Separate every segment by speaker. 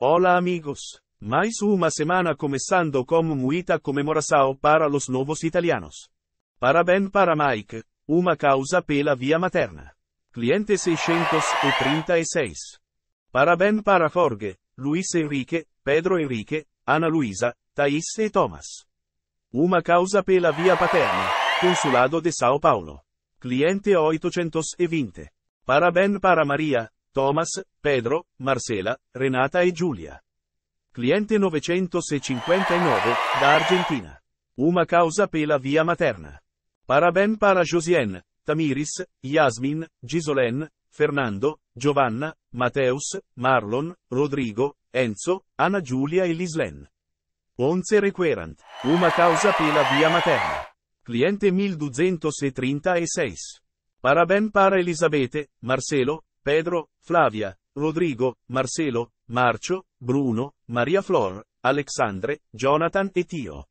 Speaker 1: Hola amigos, mais uma semana começando com muita comemoração para los novos italianos. Parabéns para Mike, una causa pela via materna. Cliente 636. Parabéns para Forge, Luis Enrique, Pedro Enrique, Ana Luisa, Thais e Thomas. Una causa pela via paterna, Consulado de São Paulo. Cliente 820. Parabéns para Maria, Thomas, Pedro, Marcela, Renata e Giulia. Cliente 959, da Argentina. Uma causa pela via materna. Paraben para Josien, Tamiris, Yasmin, Gisolen, Fernando, Giovanna, Mateus, Marlon, Rodrigo, Enzo, Anna Giulia e Lislen. Onze requerant. Uma causa pela via materna. Cliente 1236. Paraben para Elisabete, Marcelo, Pedro, Flavia, Rodrigo, Marcelo, Marcio, Bruno, Maria Flor, Alexandre, Jonathan e Tio.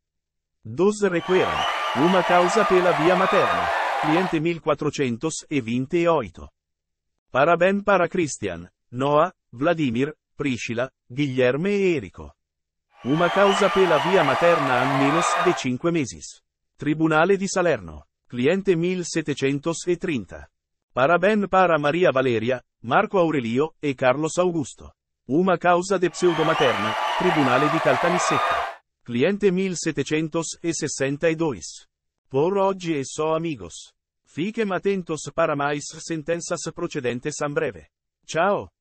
Speaker 1: Dos requeram. Una causa per la via materna. Cliente 1428. Paraben para Christian, Noah, Vladimir, Priscila, Guilherme e Erico. Una causa per la via materna a menos de 5 mesi. Tribunale di Salerno. Cliente 1730. Paraben para Maria Valeria, Marco Aurelio e Carlos Augusto. Una causa de pseudomaterna, Tribunale di Caltanissetta. Cliente 1762. Por oggi e so amigos. Fiquem atentos para mais sentenças procedentes a breve. Ciao.